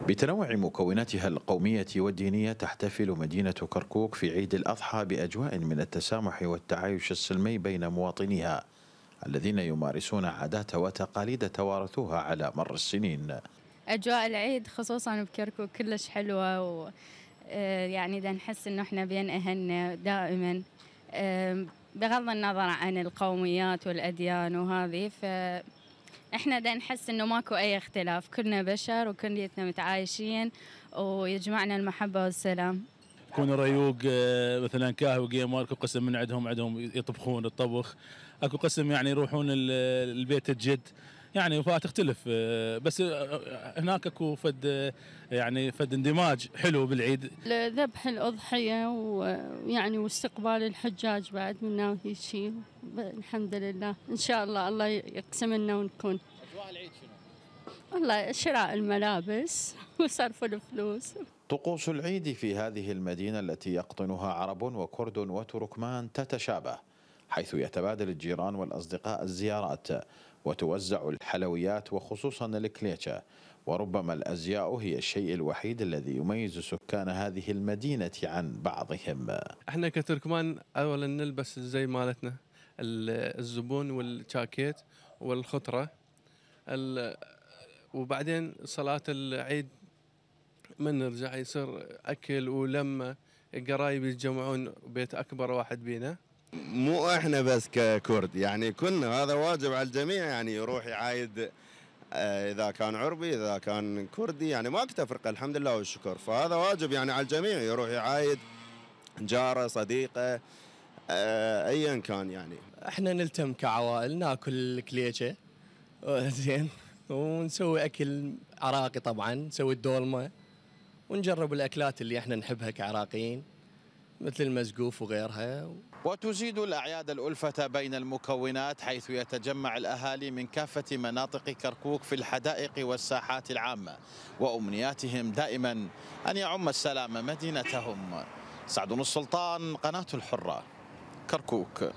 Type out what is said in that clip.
بتنوع مكوناتها القومية والدينية تحتفل مدينة كركوك في عيد الأضحى بأجواء من التسامح والتعايش السلمي بين مواطنيها الذين يمارسون عادات وتقاليد توارثوها على مر السنين أجواء العيد خصوصا بكركوك كلش حلوة و... آه، يعني دا نحس إنه إحنا بين أهلنا دائما آه، بغض النظر عن القوميات والأديان وهذه ف احنا دا نحس انه ماكو اي اختلاف كلنا بشر وكليتنا متعايشين ويجمعنا المحبه والسلام يكون ريوق آه، مثلا كاهو جيمر اكو قسم من عندهم عندهم يطبخون الطبخ اكو قسم يعني يروحون البيت الجد يعني فتختلف آه، بس آه، آه، هناك اكو فد يعني فد اندماج حلو بالعيد ذبح الاضحيه ويعني واستقبال الحجاج بعد من ناوي شيء الحمد لله ان شاء الله الله يقسم لنا ونكون اجواء العيد شنو؟ والله شراء الملابس وصرف الفلوس طقوس العيد في هذه المدينه التي يقطنها عرب وكرد وتركمان تتشابه حيث يتبادل الجيران والأصدقاء الزيارات وتوزع الحلويات وخصوصا الكليتشا وربما الأزياء هي الشيء الوحيد الذي يميز سكان هذه المدينة عن بعضهم احنا كتركمان أولا نلبس الزي مالتنا الزبون والشاكيت والخطرة وبعدين صلاة العيد من نرجع يصير أكل ولمة قرايب يتجمعون بيت أكبر واحد بينا مو احنا بس ككرد يعني كلنا هذا واجب على الجميع يعني يروح يعايد آه، اذا كان عربي اذا كان كردي يعني ما تفرقه الحمد لله والشكر فهذا واجب يعني على الجميع يروح يعايد جاره صديقه آه، ايا كان يعني احنا نلتم كعوائل ناكل كليشه زين ونسوي اكل عراقي طبعا نسوي الدولمه ونجرب الاكلات اللي احنا نحبها كعراقيين مثل المزقوف وغيرها وتزيد الأعياد الألفة بين المكونات حيث يتجمع الأهالي من كافة مناطق كركوك في الحدائق والساحات العامة وأمنياتهم دائما أن يعم السلام مدينتهم سعد السلطان قناة الحرة كركوك